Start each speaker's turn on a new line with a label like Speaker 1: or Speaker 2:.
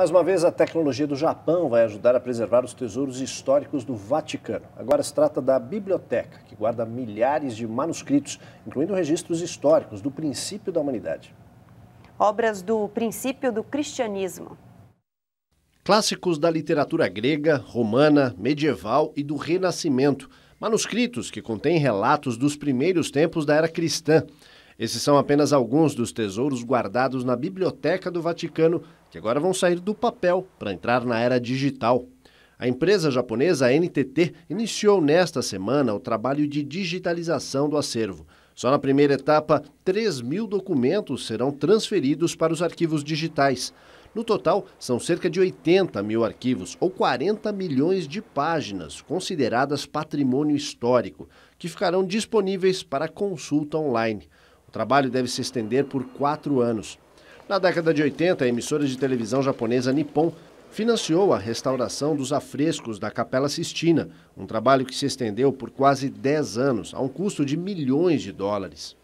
Speaker 1: Mais uma vez, a tecnologia do Japão vai ajudar a preservar os tesouros históricos do Vaticano. Agora se trata da biblioteca, que guarda milhares de manuscritos, incluindo registros históricos do princípio da humanidade. Obras do princípio do cristianismo. Clássicos da literatura grega, romana, medieval e do Renascimento. Manuscritos que contêm relatos dos primeiros tempos da era cristã. Esses são apenas alguns dos tesouros guardados na Biblioteca do Vaticano, que agora vão sair do papel para entrar na era digital. A empresa japonesa NTT iniciou nesta semana o trabalho de digitalização do acervo. Só na primeira etapa, 3 mil documentos serão transferidos para os arquivos digitais. No total, são cerca de 80 mil arquivos, ou 40 milhões de páginas, consideradas patrimônio histórico, que ficarão disponíveis para consulta online. O trabalho deve se estender por quatro anos. Na década de 80, a emissora de televisão japonesa Nippon financiou a restauração dos afrescos da Capela Sistina, um trabalho que se estendeu por quase 10 anos, a um custo de milhões de dólares.